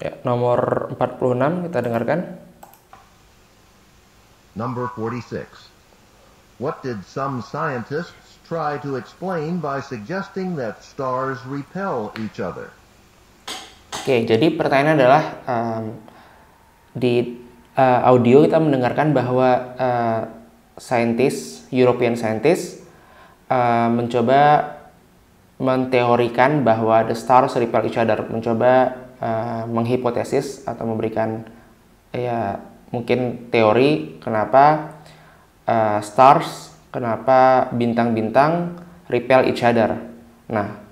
Ya, nomor 46 kita dengarkan. Number 46. What did some scientists try to explain by suggesting that stars repel each other? Oke, jadi pertanyaan adalah um, di uh, audio kita mendengarkan bahwa uh, eh, scientist, European scientist uh, eh, mencoba menteorikan bahwa the stars repel each other, mencoba uh, menghipotesis atau memberikan ya mungkin teori kenapa uh, stars, kenapa bintang-bintang repel each other. Nah,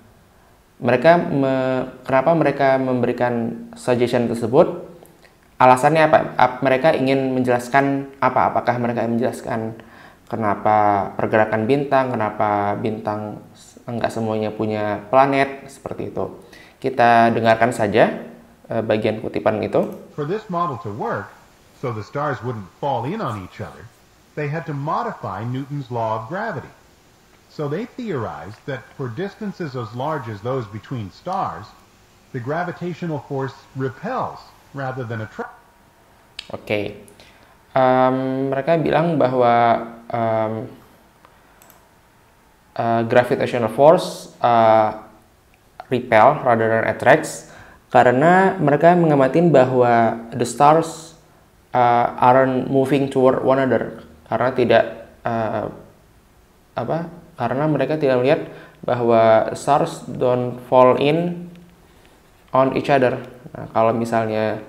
mereka me, kenapa mereka memberikan suggestion tersebut? Alasannya apa? Ap, mereka ingin menjelaskan apa? Apakah mereka menjelaskan kenapa pergerakan bintang, kenapa bintang nggak semuanya punya planet seperti itu. Kita dengarkan saja uh, bagian kutipan itu. For this model to work, so the stars wouldn't fall in on each other, they had to modify Newton's law of gravity. So they theorized that for distances as large as those between stars, the gravitational force repels rather than attracts. Oke, okay. um, mereka bilang bahwa um, uh, eh, gravitational force uh, repel rather than attracts karena mereka mengamatin bahwa the stars uh, aren't moving toward one another karena tidak uh, apa karena mereka tidak melihat bahwa stars don't fall in on each other. Nah, kalau misalnya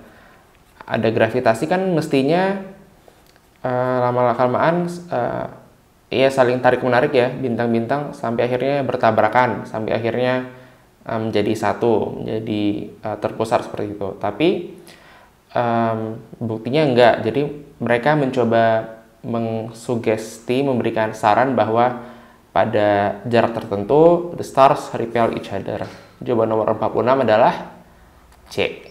ada gravitasi kan mestinya uh, lama lamaan uh, iya saling tarik menarik ya bintang-bintang sampai akhirnya bertabrakan sampai akhirnya um, menjadi satu menjadi uh, terpusar seperti itu tapi um, buktinya enggak jadi mereka mencoba mengsugesti memberikan saran bahwa pada jarak tertentu the stars repel each other jawaban nomor 46 adalah C